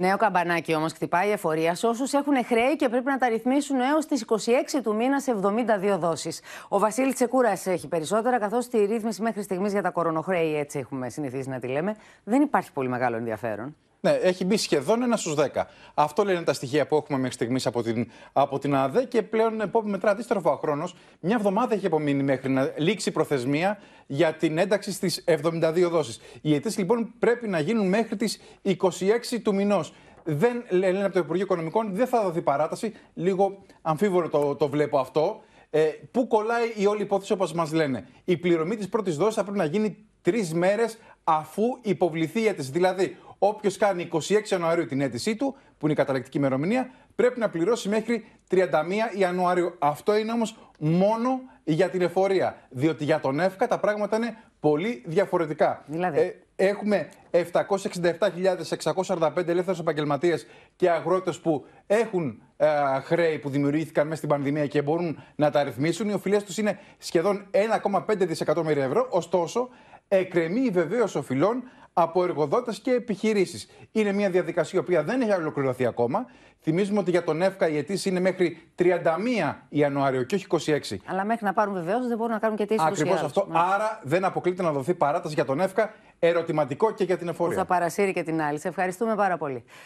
Νέο καμπανάκι όμως χτυπάει εφορία σε όσους έχουν χρέη και πρέπει να τα ρυθμίσουν έως τις 26 του μήνα σε 72 δόσεις. Ο Βασίλης Τσεκούρας έχει περισσότερα, καθώς τη ρύθμιση μέχρι στιγμής για τα κορονοχρέη, έτσι έχουμε συνηθίσει να τη λέμε, δεν υπάρχει πολύ μεγάλο ενδιαφέρον. Ναι, έχει μπει σχεδόν ένα στους 10. Αυτό λένε τα στοιχεία που έχουμε μέχρι στιγμής από την, από την ΑΔΕ και πλέον ε, μετρά αντίστροφο ο χρόνος. Μια εβδομάδα έχει απομείνει μέχρι να λήξει η προθεσμία για την ένταξη στις 72 δόσεις. Οι αιτήσεις λοιπόν πρέπει να γίνουν μέχρι τις 26 του μηνός. Δεν λένε από το Υπουργείο Οικονομικών, δεν θα δοθεί παράταση. Λίγο αμφίβολο το, το βλέπω αυτό. Ε, πού κολλάει η όλη υπόθεση όπως μας λένε. Η πληρωμή της πρώτης δόσης θα πρέπει να γίνει τρεις μέρες αφού υποβληθεί η αίτηση. Δηλαδή, Όποιος κάνει 26 Ιανουαρίου την αίτησή του, που είναι η καταληκτική ημερομηνία, πρέπει να πληρώσει μέχρι 31 Ιανουαρίου. Αυτό είναι όμως μόνο για την εφορία. Διότι για τον ΕΦΚΑ τα πράγματα είναι πολύ διαφορετικά. Ε, έχουμε 767.645 ελεύθερους επαγγελματίες και αγρότες που έχουν ε, χρέη που δημιουργήθηκαν μέσα στην πανδημία και μπορούν να τα ρυθμίσουν. Οι οφειλές τους είναι σχεδόν 1,5 δισεκατομμύρια ευρώ. Ωστόσο, εκκρεμεί βεβαίως οφειλών από εργοδότες και επιχειρήσεις. Είναι μια διαδικασία η οποία δεν έχει ολοκληρωθεί ακόμα. Θυμίζουμε ότι για τον ΕΦΚΑ η αιτήση είναι μέχρι 31 Ιανουάριο και όχι 26. Αλλά μέχρι να πάρουν βεβαίως δεν μπορούν να κάνουν και αιτήσεις Ακριβώς αυτό. Ναι. Άρα δεν αποκλείται να δοθεί παράταση για τον ΕΦΚΑ. Ερωτηματικό και για την εφορία. θα παρασύρει και την άλλη. Σε ευχαριστούμε πάρα πολύ.